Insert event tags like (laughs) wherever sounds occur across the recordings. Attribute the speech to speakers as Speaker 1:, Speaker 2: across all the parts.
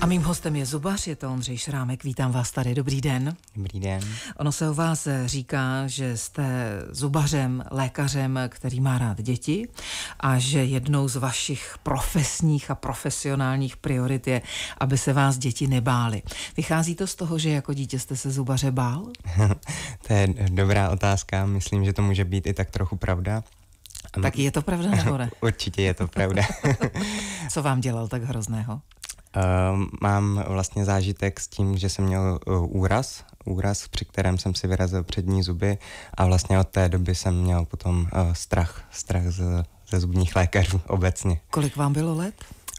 Speaker 1: A mým hostem je zubař, je to Ondřej Šrámek. Vítám vás tady, dobrý den. Dobrý den. Ono se o vás eh, říká, že jste zubařem, lékařem, který má rád děti a že jednou z vašich profesních a profesionálních priorit je, aby se vás děti nebály. Vychází to z toho, že jako dítě jste se zubaře bál?
Speaker 2: (laughs) to je dobrá otázka, myslím, že to může být i tak trochu pravda. Tak je to pravda nebo ne? (laughs) Určitě je to pravda.
Speaker 1: (laughs) Co vám dělal tak hrozného?
Speaker 2: Ehm, mám vlastně zážitek s tím, že jsem měl eh, úraz, úraz, při kterém jsem si vyrazil přední zuby a vlastně od té doby jsem měl potom eh, strach, strach ze, ze zubních lékařů (laughs) obecně.
Speaker 1: Kolik vám bylo let?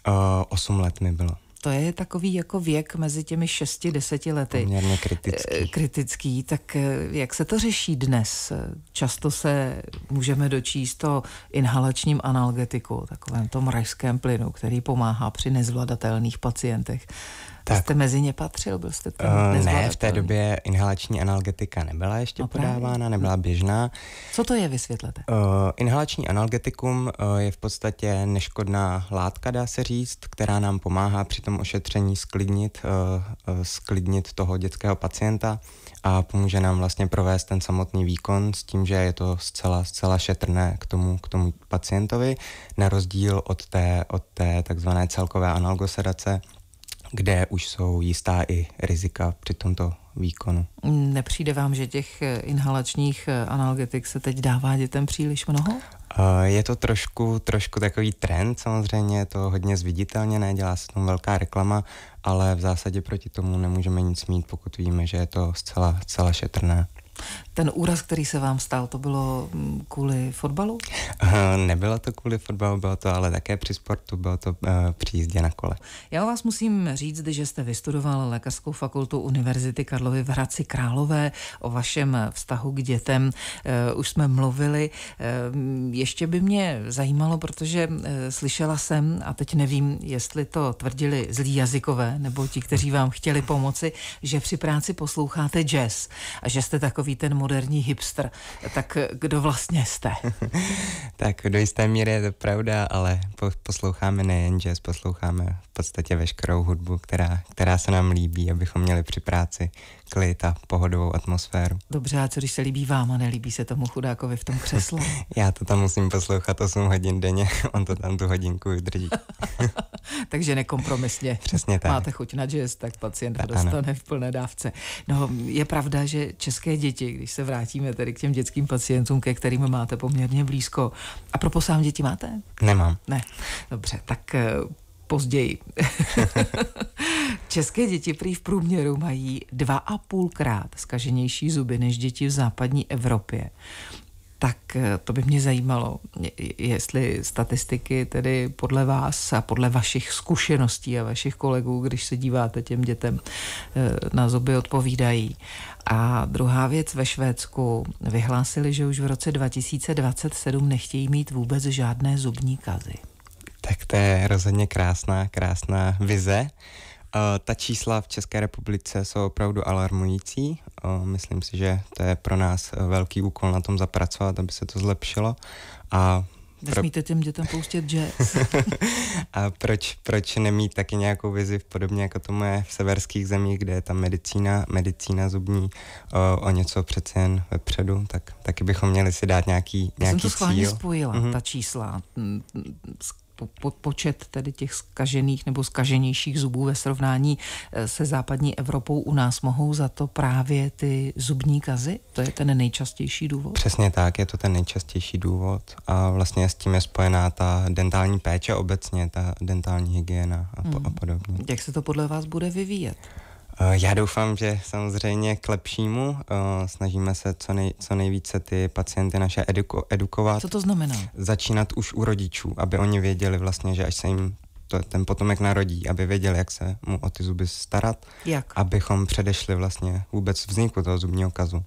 Speaker 2: Eh, osm let mi bylo
Speaker 1: to je takový jako věk mezi těmi 6 deseti lety. Poměrně
Speaker 2: kritický. Eh,
Speaker 1: kritický, tak eh, jak se to řeší dnes? Často se můžeme dočíst o inhalačním analgetiku, takovém tom rajském plynu, který pomáhá při nezvladatelných pacientech. Tak. Jste mezi ně patřil? Byl jste eh, tam? uh, Ne, v té
Speaker 2: době inhalační analgetika nebyla ještě no, podávána, nebyla běžná.
Speaker 1: Co to je, vysvětlete?
Speaker 2: Uh, inhalační analgetikum uh, je v podstatě neškodná látka, dá se říct, která nám pomáhá při tom ošetření sklidnit, uh, uh, sklidnit toho dětského pacienta a pomůže nám vlastně provést ten samotný výkon s tím, že je to zcela, zcela šetrné k tomu, k tomu pacientovi, na rozdíl od té, od té takzvané celkové analgosedace, kde už jsou jistá i rizika při tomto výkonu.
Speaker 1: Nepřijde vám, že těch eh, inhalačních eh, analgetik se teď dává dětem příliš mnoho?
Speaker 2: Eh, je to trošku, trošku takový trend, samozřejmě je to hodně zviditelněné, dělá se tomu velká reklama, ale v zásadě proti tomu nemůžeme nic mít, pokud víme, že je to zcela, zcela šetrné.
Speaker 1: Ten úraz, který se vám stal, to bylo mm, kvůli fotbalu?
Speaker 2: Eh, nebylo to kvůli fotbalu, bylo to ale také při sportu, bylo to eh, při jízdě na kole.
Speaker 1: Já o vás musím říct, že jste vystudoval lékařskou fakultu Univerzity Karlovy v Hradci Králové. O vašem vztahu k dětem eh, už jsme mluvili. Ještě by mě zajímalo, protože slyšela jsem, a teď nevím, jestli to tvrdili zlí jazykové, nebo ti, kteří vám chtěli pomoci, že při práci posloucháte jazz a že jste takový takový ten moderní hipster. Tak kdo vlastně jste?
Speaker 2: (laughs) tak do jisté míry je to pravda, ale posloucháme nejen jazz, posloucháme v podstatě veškerou hudbu, která, která se nám líbí, abychom měli při práci klid a pohodovou atmosféru.
Speaker 1: Dobře, a co když se líbí vám a nelíbí se tomu chudákovi v tom křeslu?
Speaker 2: (laughs) Já to tam musím poslouchat 8 hodin denně, (laughs) on to tam tu hodinku vydrží. Takže
Speaker 1: nekompromisně. Přesně tak. Máte chuť na jazz, tak pacient tak, dostane ano. v plné dávce. No, je pravda, že české děti děti, když se vrátíme tedy k těm dětským pacientům, ke kterým máte poměrně blízko. A pro sám děti máte? Nemám. Ne, dobře, tak eh, později. (laughs) České děti prý v průměru mají dva a půlkrát zkaženější zuby než děti v západní Evropě tak eh, to by mě zajímalo, jestli statistiky tedy podle vás a podle vašich zkušeností a vašich kolegů, když se díváte těm dětem eh, na zuby, odpovídají. A druhá věc ve Švédsku vyhlásili, že už v roce 2027 nechtějí mít vůbec žádné zubní kazy.
Speaker 2: Tak to je rozhodně krásná, krásná vize. Eh, ta čísla v České republice jsou opravdu alarmující. Eh, myslím si, že to je pro nás velký úkol na tom zapracovat, aby se to zlepšilo. A Nesmíte
Speaker 1: těm dětem pouštět jazz. (laughs)
Speaker 2: (laughs) a proč, proč nemít taky nějakou vizi, podobně jako tomu je v severských zemích, kde je ta medicína, medicína zubní o, eh, o něco přece jen vepředu, tak taky bychom měli si dát nějaký, nějaký Já jsem to schválně
Speaker 1: spojila, mm-hmm. ta čísla. Mm, mm, po, po, počet tedy těch skažených nebo skaženějších zubů ve srovnání eh, se západní Evropou u nás mohou za to právě ty zubní kazy? To je ten nejčastější důvod?
Speaker 2: Přesně tak, je to ten nejčastější důvod a vlastně s tím je spojená ta dentální péče obecně, ta dentální hygiena a, po, hmm. a podobně.
Speaker 1: Jak se to podle vás bude vyvíjet?
Speaker 2: Eh, já doufám, že samozřejmě k lepšímu. Eh, snažíme se co, nej, co nejvíce ty pacienty naše eduko, edukovat. Co to znamená? Začínat už u rodičů, aby oni věděli vlastně, že až se jim to, ten potomek narodí, aby věděli, jak se mu o ty zuby starat. Jak? Abychom předešli vlastně vůbec vzniku toho zubního kazu.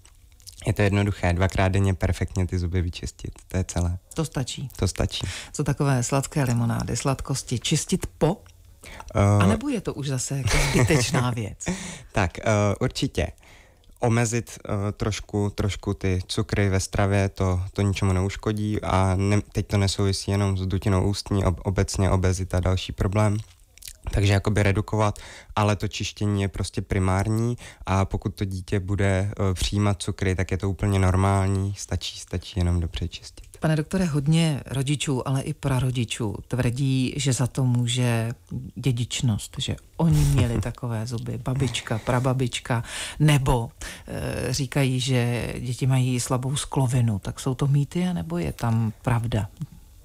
Speaker 2: Je to jednoduché, dvakrát denně perfektně ty zuby vyčistit, to je celé. To stačí. To stačí.
Speaker 1: Co takové sladké limonády, sladkosti, čistit po Eh, a nebo je to už zase jako zbytečná (laughs) věc?
Speaker 2: tak, uh, určitě. Omezit uh, trošku, trošku ty cukry ve stravě, to, to ničemu neuškodí a ne, teď to nesouvisí jenom s dutinou ústní, ob, obecně obezita další problém. Takže jakoby redukovat, ale to čištění je prostě primární a pokud to dítě bude uh, přijímat cukry, tak je to úplně normální, stačí, stačí jenom dobře čistit.
Speaker 1: Pane doktore, hodně rodičů, ale i prarodičů tvrdí, že za to může dědičnost, že oni měli (laughs) takové zuby, babička, prababička, nebo e, říkají, že děti mají slabou sklovinu. Tak jsou to mýty, nebo je tam pravda?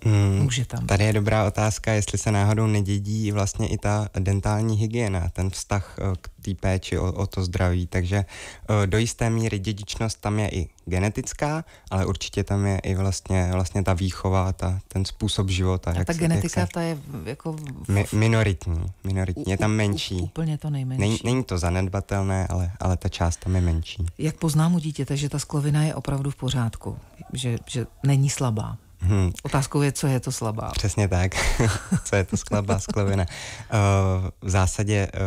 Speaker 2: Hmm, Může tam. Tady je dobrá otázka, jestli se náhodou nedědí vlastně i ta dentální hygiena, ten vztah eh, k té péči o, o to zdraví. Takže eh, do jisté míry dědičnost tam je i genetická, ale určitě tam je i vlastně, vlastně ta výchova, ta, ten způsob života. A jak ta se, genetika, jak
Speaker 1: se... ta je jako...
Speaker 2: Mi, minoritní, minoritní, u, je tam menší. U, úplně
Speaker 1: to nejmenší. Není, není
Speaker 2: to zanedbatelné, ale, ale ta část tam je menší.
Speaker 1: Jak poznám u dítěte, že ta sklovina je opravdu v pořádku, že, že není slabá? Hmm. Otázkou je, co je to slabá.
Speaker 2: Přesně tak. (laughs) co je to slabá sklovina? Eh, v zásadě eh,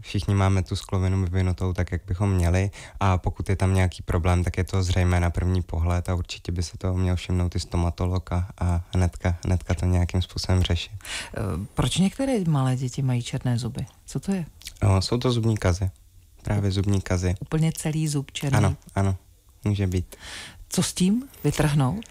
Speaker 2: všichni máme tu sklovinu vyvinutou tak, jak bychom měli a pokud je tam nějaký problém, tak je to zřejmé na první pohled a určitě by se to měl všimnout i stomatolog a, hnedka, hnedka to nějakým způsobem řešit. Eh,
Speaker 1: proč některé malé děti mají černé zuby? Co to je?
Speaker 2: No, jsou to zubní kazy. Právě zubní kazy.
Speaker 1: Úplně celý zub černý? Ano, ano. Může být. Co s tím? Vytrhnout?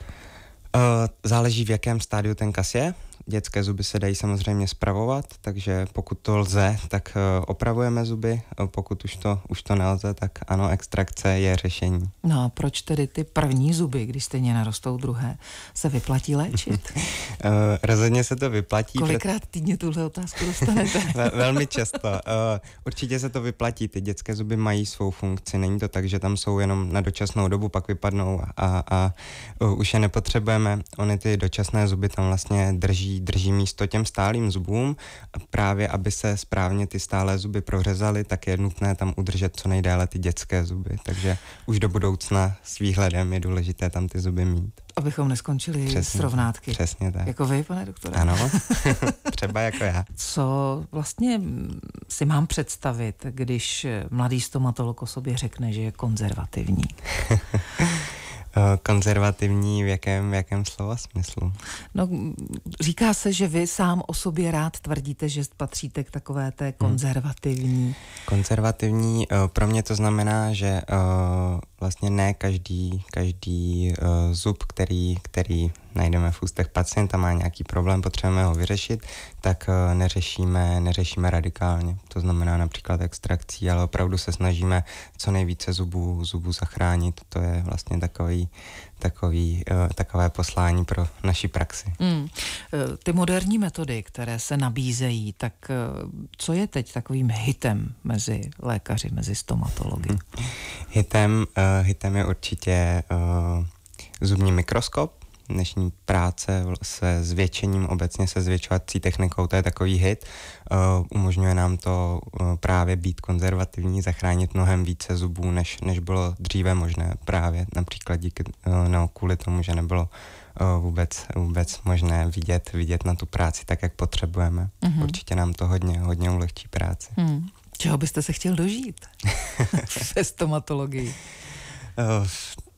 Speaker 2: Eh, záleží, v jakém stádiu ten kas je. Dětské zuby se dají samozřejmě spravovat, takže pokud to lze, tak eh, opravujeme zuby, eh, pokud už to, už to nelze, tak ano, extrakce je řešení.
Speaker 1: No a proč tedy ty první zuby, když stejně narostou druhé, se vyplatí
Speaker 2: léčit? (laughs) Eh, rozhodně se to vyplatí. Kolikrát
Speaker 1: týdně tuhle otázku dostanete?
Speaker 2: (laughs) Velmi často. Určitě se to vyplatí, ty dětské zuby mají svou funkci, není to tak, že tam jsou jenom na dočasnou dobu, pak vypadnou a, a už je nepotřebujeme. Ony ty dočasné zuby tam vlastně drží drží místo těm stálým zubům. Právě aby se správně ty stálé zuby prořezaly, tak je nutné tam udržet co nejdéle ty dětské zuby. Takže už do budoucna s výhledem je důležité tam ty zuby mít.
Speaker 1: Abychom neskončili přesně, srovnátky. Přesně tak. Jako vy, pane doktore. Ano,
Speaker 2: (laughs) (laughs) třeba jako já.
Speaker 1: Co vlastně si mám představit, když mladý stomatolog o sobě řekne, že je konzervativní?
Speaker 2: (laughs) Eh, konzervativní v jakém, v jakém slova smyslu.
Speaker 1: No, říká se, že vy sám o sobě rád tvrdíte, že patříte k takové té konzervativní. Hmm.
Speaker 2: Konzervativní, eh, pro mě to znamená, že eh, vlastně ne každý, každý uh, zub, který, který najdeme v ústech pacienta, má nějaký problém, potřebujeme ho vyřešit, tak uh, neřešíme, neřešíme radikálně. To znamená například extrakcí, ale opravdu se snažíme co nejvíce zubů, zubů zachránit. To je vlastně takový, takový, eh, takové poslání pro naši praxi.
Speaker 1: Mm. Ty moderní metody, které se nabízejí, tak eh, co je teď takovým hitem mezi lékaři,
Speaker 2: mezi stomatology? (laughs) Hitem, hitem je určitě zubní mikroskop, dnešní práce se zvětšením, obecně se zvětšovací technikou, to je takový hit. Eh, umožňuje nám to eh, právě být konzervativní, zachránit mnohem více zubů, než, než bylo dříve možné právě například díky, eh, no, kvůli tomu, že nebylo vůbec, vůbec možné vidět, vidět na tu práci tak, jak potřebujeme. Mm-hmm. Určitě nám to hodně, hodně ulehčí práci.
Speaker 1: Mm. Čeho byste se chtěl dožít (laughs) (laughs) ve stomatologii?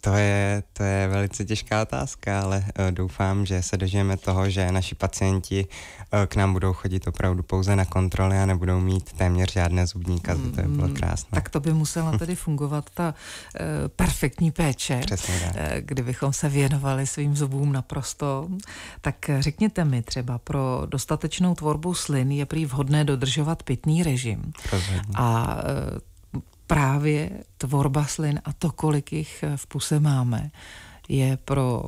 Speaker 2: To je, to je velice těžká otázka, ale eh, doufám, že se dožijeme toho, že naši pacienti eh, k nám budou chodit opravdu pouze na kontroly a nebudou mít téměř žádné zubní kazy. To by bylo mm-hmm. krásné.
Speaker 1: Tak to by musela tedy fungovat ta eh, perfektní péče, Přesně tak. kdybychom se věnovali svým zubům naprosto. Tak řekněte mi třeba, pro dostatečnou tvorbu slin je prý vhodné dodržovat pitný režim. Rozhodně. A právě tvorba slin a to, kolik jich v puse máme, je pro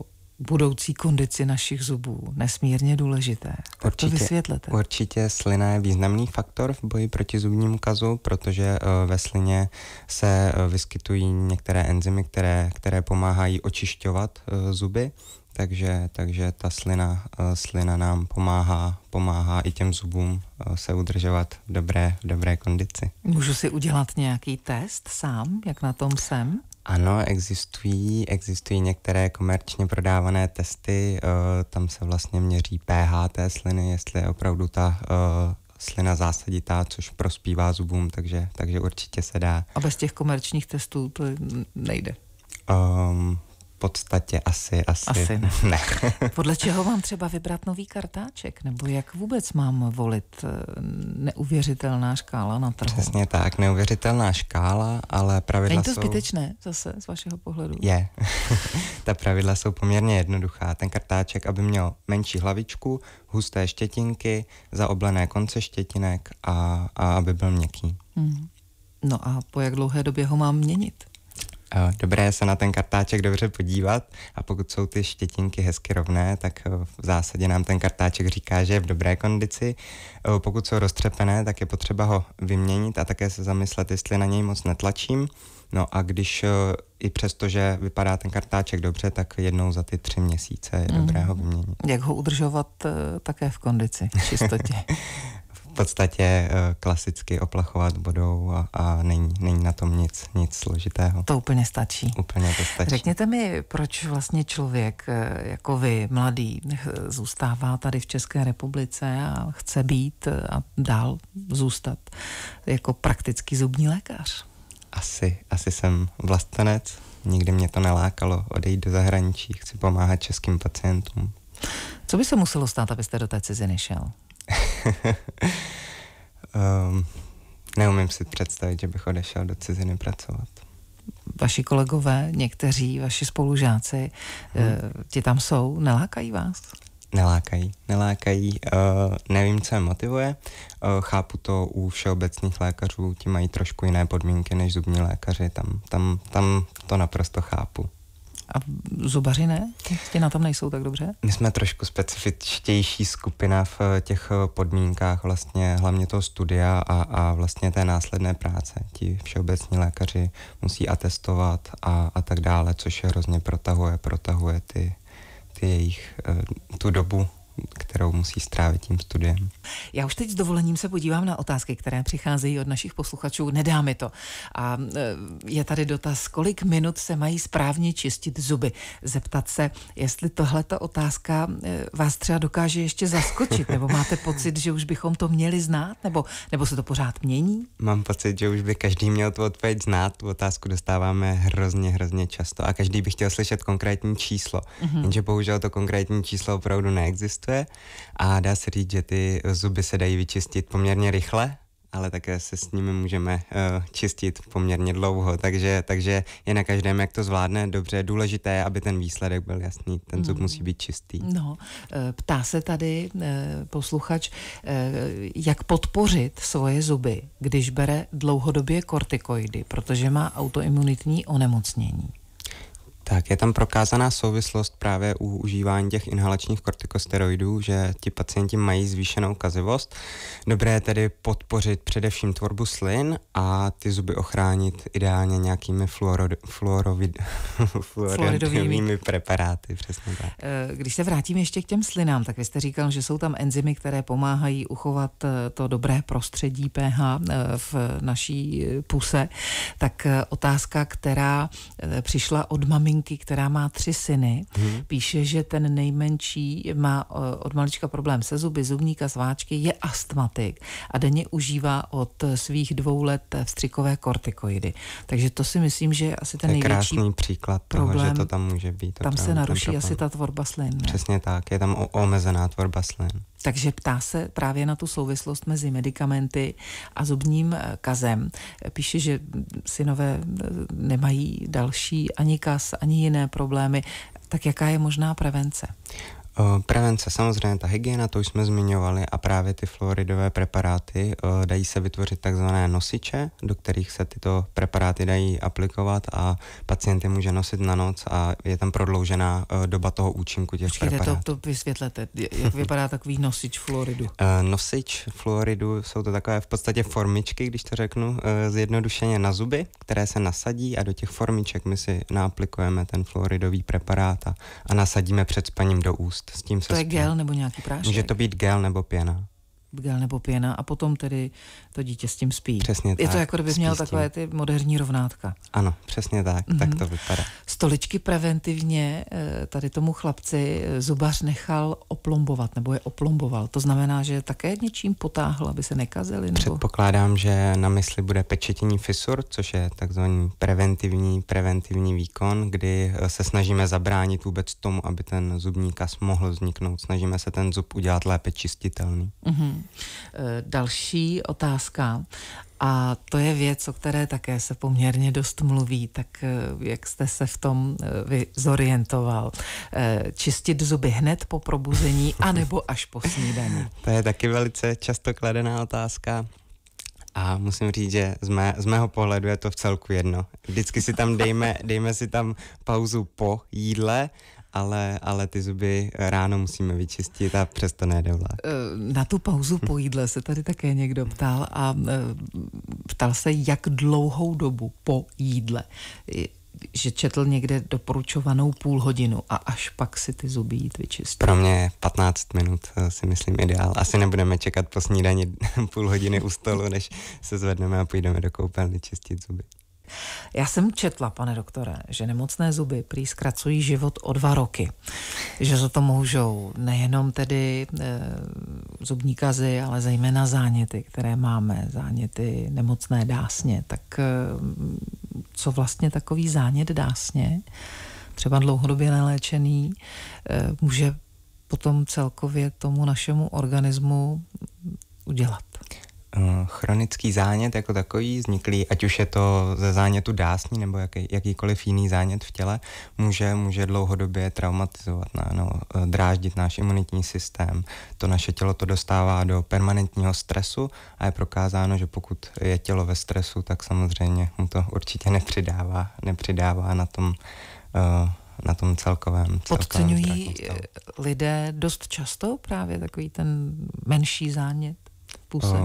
Speaker 1: budoucí kondici našich zubů nesmírně důležité. určitě, to vysvětlete.
Speaker 2: Určitě slina je významný faktor v boji proti zubnímu kazu, protože eh, ve slině se eh, vyskytují některé enzymy, které, které pomáhají očišťovat eh, zuby takže, takže ta slina, eh, slina nám pomáhá, pomáhá i těm zubům eh, se udržovat v dobré, v dobré kondici.
Speaker 1: Můžu si udělat nějaký test sám, jak na tom jsem?
Speaker 2: Ano, existují, existují některé komerčně prodávané testy, eh, tam se vlastně měří pH té sliny, jestli je opravdu ta slina zásaditá, což prospívá zubům, takže, takže určitě se dá.
Speaker 1: A bez těch komerčních testů to nejde?
Speaker 2: Um, podstatě asi, asi, asi ne. ne. (laughs)
Speaker 1: Podle čeho mám třeba vybrat nový kartáček? Nebo jak vůbec mám volit eh, neuvěřitelná škála na trhu?
Speaker 2: Přesně tak, neuvěřitelná škála, ale pravidla Není to jsou... zbytečné
Speaker 1: zase z vašeho pohledu? Je.
Speaker 2: (laughs) Ta pravidla jsou poměrně jednoduchá. Ten kartáček, aby měl menší hlavičku, husté štětinky, zaoblené konce štětinek a, a aby byl měkký. Hmm.
Speaker 1: No a po jak dlouhé době ho mám měnit?
Speaker 2: dobré se na ten kartáček dobře podívat a pokud jsou ty štětinky hezky rovné, tak eh, v zásadě nám ten kartáček říká, že je v dobré kondici. Eh, pokud jsou roztřepené, tak je potřeba ho vyměnit a také se zamyslet, jestli na něj moc netlačím. No a když eh, i přesto, že vypadá ten kartáček dobře, tak jednou za ty tři měsíce je dobré mhm. ho vyměnit.
Speaker 1: Jak ho udržovat také v kondici, v
Speaker 2: čistotě? (laughs) podstatě eh, klasicky oplachovat vodou a, a není, není na tom nic, nic složitého. To úplně stačí. Úplně to stačí.
Speaker 1: Řekněte mi, proč vlastně člověk eh, jako vy, mladý, eh, zůstává tady v České republice a chce být a dál zůstat jako praktický zubní lékař?
Speaker 2: Asi, asi jsem vlastenec, nikdy mě to nelákalo odejít do zahraničí, chci pomáhat českým pacientům.
Speaker 1: Co by se muselo stát, abyste do té ciziny šel?
Speaker 2: um, neumím si představit, že bych odešel do ciziny pracovat.
Speaker 1: Vaši kolegové, někteří, vaši spolužáci, eh, hmm. ti tam jsou, nelákají vás?
Speaker 2: Nelákají, nelákají. Uh, nevím, co je motivuje. Uh, chápu to u všeobecných lékařů, ti mají trošku jiné podmínky než zubní lékaři, tam, tam, tam to naprosto chápu. A
Speaker 1: zubaři ne? Ti na tom nejsou tak dobře?
Speaker 2: My jsme trošku specifičtější skupina v eh, těch eh, podmínkách vlastně hlavně toho studia a, a vlastně té následné práce. Ti všeobecní lékaři musí atestovat a, a tak dále, což hrozně protahuje, protahuje ty, ty jejich, eh, tu dobu kterou musí strávit tím studiem.
Speaker 1: Já už teď s dovolením se podívám na otázky, které přicházejí od našich posluchačů. Nedá mi to. A eh, je tady dotaz, kolik minut se mají správně čistit zuby. Zeptat se, jestli tohle ta otázka eh, vás třeba dokáže ještě zaskočit, nebo (laughs) máte pocit, že už bychom to měli znát, nebo, nebo se to pořád mění?
Speaker 2: Mám pocit, že už by každý měl tu odpověď znát. Tu otázku dostáváme hrozně, hrozně často a každý by chtěl slyšet konkrétní číslo. Mm-hmm. Jenže bohužel to konkrétní číslo opravdu neexistuje čerstvé a dá se říct, že ty zuby se dají vyčistit poměrně rychle, ale také se s nimi můžeme uh, čistit poměrně dlouho, takže, takže je na každém, jak to zvládne. Dobře, důležité je, aby ten výsledek byl jasný, ten zub hmm. musí být čistý.
Speaker 1: No, eh, ptá se tady eh, posluchač, jak podpořit svoje zuby, když bere dlouhodobě kortikoidy, protože má autoimunitní onemocnění.
Speaker 2: Tak je tam prokázaná souvislost právě u užívání těch inhalačních kortikosteroidů, že ti pacienti mají zvýšenou kazivost. Dobré je tedy podpořit především tvorbu slin a ty zuby ochránit ideálně nějakými fluorovid, (laughs) fluoridovými preparáty. Přesně tak.
Speaker 1: Eh, když se vrátím ještě k těm slinám, tak vy jste říkal, že jsou tam enzymy, které pomáhají uchovat eh, to dobré prostředí pH eh, v naší puse. Tak otázka, která přišla od maminky, Martinky, která má tři syny, hmm. píše, že ten nejmenší má eh, od malička problém se zuby, zubníka, sváčky, je astmatik a denně užívá od svých dvou let vstřikové kortikoidy. Takže to si myslím, že je asi ten to je největší krásný
Speaker 2: příklad toho, problém, že to tam může být. Tam se naruší asi
Speaker 1: ta tvorba slin. Ne?
Speaker 2: Přesně tak, je tam omezená tvorba slin.
Speaker 1: Takže ptá se právě na tu souvislost mezi medicamenty a zubním eh, kazem. Píše, že synové eh, nemají další ani kaz, ani jiné problémy. Tak jaká je možná prevence?
Speaker 2: Eh, prevence, samozřejmě ta hygiena, to už jsme zmiňovali a právě ty fluoridové preparáty eh, dají se vytvořit takzvané nosiče, do kterých se tyto preparáty dají aplikovat a pacient je může nosit na noc a je tam prodloužená eh, doba toho účinku těch Počkejte, preparátů.
Speaker 1: To, to vysvětlete, jak vypadá takový nosič fluoridu?
Speaker 2: Nosič fluoridu jsou to takové v podstatě formičky, když to řeknu zjednodušeně na zuby, které se nasadí a do těch formiček my si naaplikujeme ten fluoridový preparát a, a nasadíme před spaním do úst s tím se To je spí.
Speaker 1: gel nebo nějaký prášek? Může
Speaker 2: to být gel nebo pěna
Speaker 1: gel nebo pěna a potom tedy
Speaker 2: to dítě s tím spí. Přesně tak. Je to jako kdyby měl takové
Speaker 1: ty moderní rovnátka.
Speaker 2: Ano, přesně tak, mm-hmm. tak mhm. to vypadá.
Speaker 1: Stoličky preventivně eh, tady tomu chlapci eh, zubař nechal oplombovat, nebo je oplomboval. To znamená, že také něčím potáhl, aby se nekazili? Nebo...
Speaker 2: Předpokládám, že na mysli bude pečetění fisur, což je takzvaný preventivní, preventivní výkon, kdy eh, se snažíme zabránit vůbec tomu, aby ten zubní kas mohl vzniknout. Snažíme se ten zub udělat lépe čistitelný.
Speaker 1: Mm-hmm. Eh, další otázka, a to je věc, o které také se poměrně dost mluví, tak eh, jak jste se v tom eh, vy zorientoval? Čistit zuby hned po probuzení, (laughs) anebo až po snídani?
Speaker 2: To je taky velice často kladená otázka. A musím říct, že z, mé, z mého pohledu je to v celku jedno. Vždycky si tam dejme, dejme si tam pauzu po jídle ale, ale ty zuby ráno musíme vyčistit a přesto nejde vlak.
Speaker 1: Eh, na tu pauzu po jídle se tady také někdo ptal a eh, ptal se, jak dlouhou dobu po jídle že četl někde doporučovanou půl hodinu a až pak si ty zuby jít vyčistit. Pro
Speaker 2: mě 15 minut eh, si myslím ideál. Asi nebudeme čekat po snídani (laughs) půl hodiny u stolu, než se zvedneme a půjdeme do koupelny čistit zuby.
Speaker 1: Já jsem četla, pane doktore, že nemocné zuby prý zkracují život o dva roky. Že za to můžou nejenom tedy e, eh, zubní kazy, ale zejména záněty, které máme, záněty nemocné dásně. Tak e, co vlastně takový zánět dásně, třeba dlouhodobě neléčený, e, může potom celkově tomu našemu organismu
Speaker 2: udělat? Eh, chronický zánět jako takový vzniklý, ať už je to ze zánětu dásní nebo jaký, jakýkoliv jiný zánět v těle, může, může dlouhodobě traumatizovat, na, no, eh, dráždit náš imunitní systém. To naše tělo to dostává do permanentního stresu a je prokázáno, že pokud je tělo ve stresu, tak samozřejmě mu to určitě nepřidává, nepřidává na tom uh, na tom celkovém. celkovém Podceňují
Speaker 1: lidé dost často právě takový ten menší zánět? puse?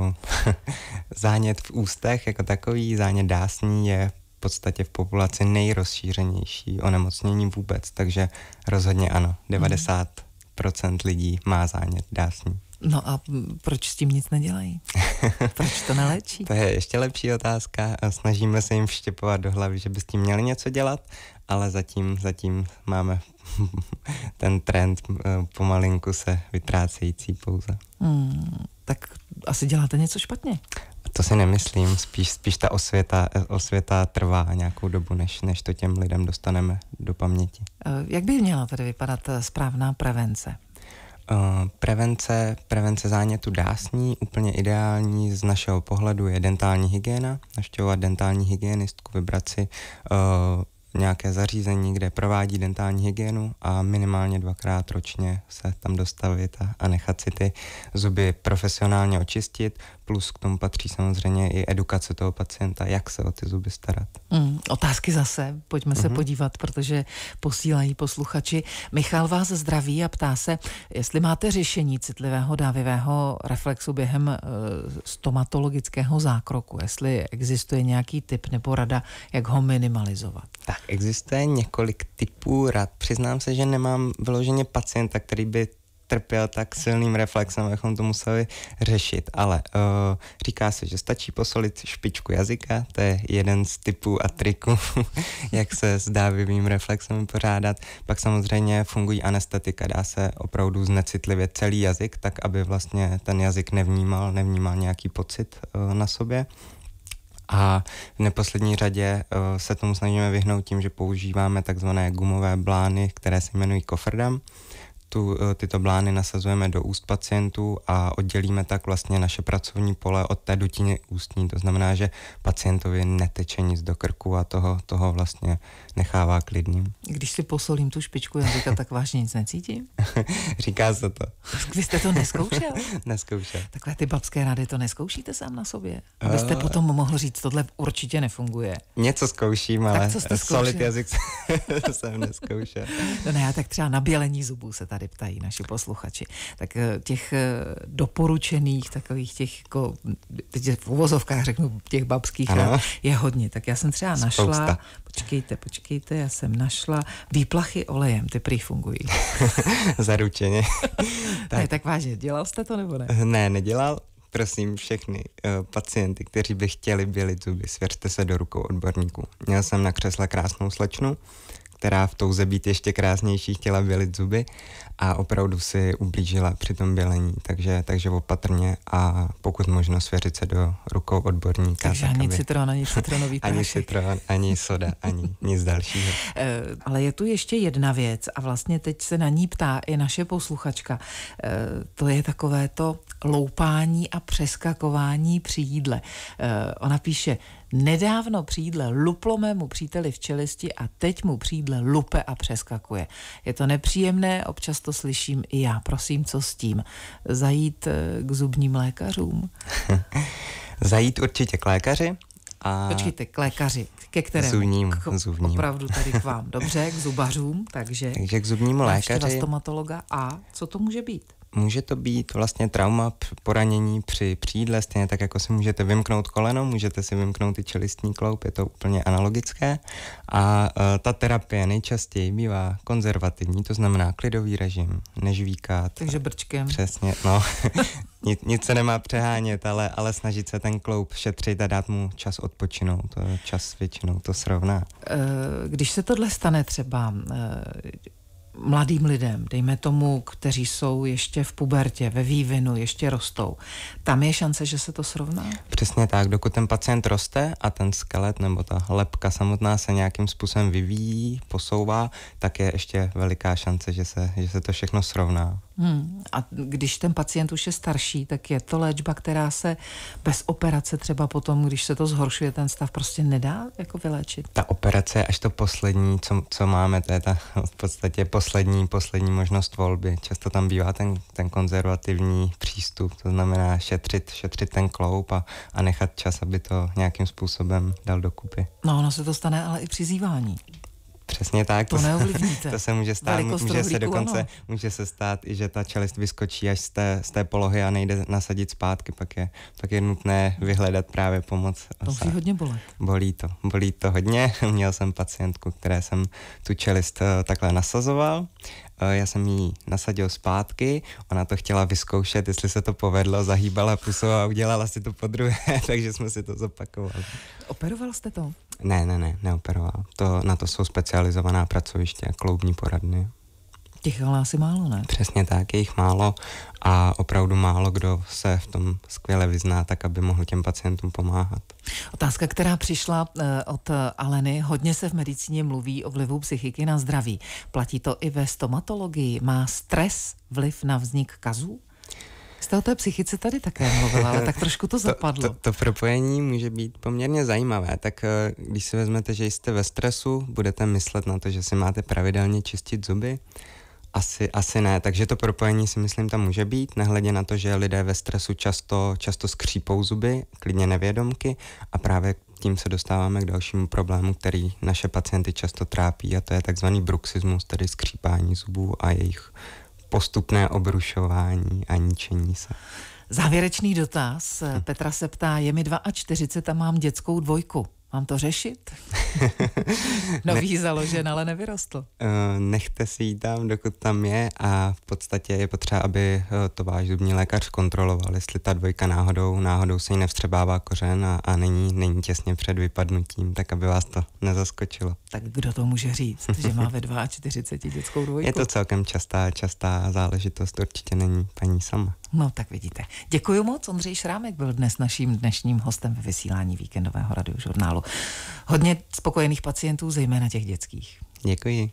Speaker 2: (laughs) zánět v ústech jako takový, zánět dásní je v podstatě v populaci nejrozšířenější onemocnění vůbec, takže rozhodně ano, 90% hmm. lidí má zánět dásní.
Speaker 1: No a proč s tím nic nedělají?
Speaker 2: (laughs) Proč to neléčí? to je ještě lepší otázka. Snažíme se jim vštěpovat do hlavy, že by s tím měli něco dělat, ale zatím, zatím máme (laughs) ten trend eh, pomalinku se vytrácející pouze.
Speaker 1: Hmm, tak asi děláte něco špatně.
Speaker 2: To si nemyslím, spíš, spíš ta osvěta, osvěta trvá nějakou dobu, než, než to těm lidem dostaneme do paměti.
Speaker 1: Eh, jak by měla tedy vypadat eh, správná prevence?
Speaker 2: Uh, prevence, prevence zánětu dásní, úplně ideální z našeho pohledu je dentální hygiena. Naštěvovat dentální hygienistku, vybrat si uh, nějaké zařízení, kde provádí dentální hygienu a minimálně dvakrát ročně se tam dostavit a, a nechat si ty zuby profesionálně očistit, Plus k tomu patří samozřejmě i edukace toho pacienta, jak se o ty zuby starat.
Speaker 1: Mm, otázky zase, pojďme mm-hmm. se mhm. podívat, protože posílají posluchači. Michal vás zdraví a ptá se, jestli máte řešení citlivého dávivého reflexu během e, stomatologického zákroku, jestli existuje nějaký typ nebo rada, jak ho minimalizovat.
Speaker 2: Tak, existuje několik typů rad. Přiznám se, že nemám vyloženě pacienta, který by trpěl tak silným reflexem, abychom to museli řešit. Ale uh, říká se, že stačí posolit špičku jazyka, to je jeden z typů a triků, (laughs) jak se s dávivým reflexem pořádat. Pak samozřejmě fungují anestetika, dá se opravdu znecitlivě celý jazyk, tak aby vlastně ten jazyk nevnímal, nevnímal nějaký pocit uh, na sobě. A v neposlední řadě uh, se tomu snažíme vyhnout tím, že používáme takzvané gumové blány, které se jmenují kofrdam tu, eh, tyto blány nasazujeme do úst pacientů a oddělíme tak vlastně naše pracovní pole od té dutiny ústní. To znamená, že pacientovi neteče nic do krku a toho, toho vlastně nechává klidným.
Speaker 1: Když si posolím tu špičku jazyka, tak vážně nic necítím?
Speaker 2: (laughs) Říká se to.
Speaker 1: Vy jste to (laughs) neskoušel? neskoušel. Takové ty babské rady to neskoušíte sám na
Speaker 2: sobě? Eh. Abyste uh... potom
Speaker 1: mohl říct, tohle určitě nefunguje.
Speaker 2: Něco zkouším, ale tak co jste eh, solid jazyk (laughs) jsem neskoušel.
Speaker 1: no ne, tak třeba bělení zubů se tady tady ptají naši posluchači, tak eh, těch eh, doporučených, takových těch, jako, teď v uvozovkách řeknu, těch babských ano. je hodně. Tak já jsem třeba Spousta. našla, počkejte, počkejte, já jsem našla výplachy olejem, ty prý fungují.
Speaker 2: (laughs) Zaručeně. (laughs)
Speaker 1: tak. Ne, tak vážně, dělal jste to nebo ne? Eh,
Speaker 2: ne, nedělal, prosím všechny uh, pacienty, kteří by chtěli bělit zuby, svěřte se do rukou odborníků. Měl jsem na křesle krásnou slečnu, která v touze být ještě krásnější chtěla bělit zuby a opravdu si ublížila při tom bělení, takže, takže opatrně a pokud možno svěřit se do rukou odborníka. Takže tak, ani aby... citron,
Speaker 1: ani citronový prášek. (laughs) ani
Speaker 2: citron, ani soda, ani nic dalšího. (laughs)
Speaker 1: Eh, ale je tu ještě jedna věc a vlastně teď se na ní ptá i naše posluchačka. Eh, to je takové to loupání a přeskakování při jídle. Eh, ona píše, Nedávno přídle luplo mému příteli v čelisti a teď mu přídle lupe a přeskakuje. Je to nepříjemné, občas často slyším i já. Prosím, co s tím? Zajít eh, k zubním lékařům?
Speaker 2: (laughs) Zajít určitě k lékaři. A Počkejte,
Speaker 1: k lékaři, ke kterému? Zubním,
Speaker 2: k, zubním. Opravdu
Speaker 1: tady k vám. (laughs) Dobře, k zubařům, takže... Takže k zubnímu lékaři. stomatologa a co to může být?
Speaker 2: může to být vlastně trauma, poranění při přídle, stejně tak jako si můžete vymknout koleno, můžete si vymknout i čelistní kloup, je to úplně analogické. A uh, ta terapie nejčastěji bývá konzervativní, to znamená klidový režim, nežvíkat.
Speaker 1: Takže brčkem.
Speaker 2: Přesně, no. (laughs) nic, nic se nemá přehánět, ale, ale snažit se ten kloup šetřit a dát mu čas odpočinout. To čas většinou to srovná.
Speaker 1: E, když se tohle stane třeba, e, mladým lidem, dejme tomu, kteří jsou ještě v pubertě, ve vývinu, ještě rostou, tam je šance, že se to srovná?
Speaker 2: Přesně tak, dokud ten pacient roste a ten skelet nebo ta lepka samotná se nějakým způsobem vyvíjí, posouvá, tak je ještě veliká šance, že se, že se to všechno srovná.
Speaker 1: Hmm. A když ten pacient už je starší, tak je to léčba, která se bez operace třeba potom, když se to zhoršuje, ten stav prostě nedá jako vyléčit.
Speaker 2: Ta operace je až to poslední, co, co máme, to je ta v podstatě poslední, poslední možnost volby. Často tam bývá ten, ten konzervativní přístup, to znamená šetřit, šetřit ten kloup a, a nechat čas, aby to nějakým způsobem dal dokupy.
Speaker 1: No ono se to stane ale i při
Speaker 2: Přesně tak. To, to neovlivníte. (laughs) To se může stát, Velikost může se dokonce, ano. může se stát i, že ta čelist vyskočí až z té, z té polohy a nejde nasadit zpátky, pak je, pak je nutné vyhledat právě pomoc. To musí hodně bolet. Bolí to, bolí to hodně. (laughs) Měl jsem pacientku, které jsem tu čelist eh, takhle nasazoval Eh, já jsem ji nasadil zpátky, ona to chtěla vyzkoušet, jestli se to povedlo, zahýbala pusou a udělala si to po druhé, (laughs) takže jsme si to zopakovali. Operoval jste to? Ne, ne, ne, neoperoval. To, na to jsou specializovaná pracoviště, kloubní poradny.
Speaker 1: Těch ale asi málo,
Speaker 2: ne? Přesně tak, je jich málo a opravdu málo kdo se v tom skvěle vyzná, tak aby mohl těm pacientům pomáhat.
Speaker 1: Otázka, která přišla eh, od eh, Aleny. Hodně se v medicíně mluví o vlivu psychiky na zdraví. Platí to i ve stomatologii. Má stres vliv na vznik kazů? Jste o té psychice tady také mluvila, ale tak
Speaker 2: trošku to (laughs) zapadlo. To, to, to propojení může být poměrně zajímavé. Tak eh, když si vezmete, že jste ve stresu, budete myslet na to, že si máte pravidelně čistit zuby, asi, asi ne, takže to propojení si myslím tam může být, nehledě na to, že lidé ve stresu často, často skřípou zuby, klidně nevědomky a právě tím se dostáváme k dalšímu problému, který naše pacienty často trápí a to je takzvaný bruxismus, tedy skřípání zubů a jejich postupné obrušování a ničení se.
Speaker 1: Závěrečný dotaz. Hm. Petra se ptá, je mi 42 a mám dětskou dvojku. Mám to řešit? (laughs) Nový ne. založen, ale nevyrostl.
Speaker 2: Eh, nechte si ji tam, dokud tam je a v podstatě je potřeba, aby eh, to váš zubní lékař kontroloval, jestli ta dvojka náhodou, náhodou se jí nevstřebává kořen a, a není, není těsně před vypadnutím, tak aby vás to nezaskočilo.
Speaker 1: Tak kdo to může říct, že má ve 42 dětskou dvojku? (laughs) Je to
Speaker 2: celkem častá, častá záležitost, určitě není paní sama.
Speaker 1: No tak vidíte. Děkuji moc. Ondřej Šrámek byl dnes naším dnešním hostem ve vysílání víkendového radiožurnálu. Hodně spokojených pacientů, zejména těch dětských.
Speaker 2: Děkuji.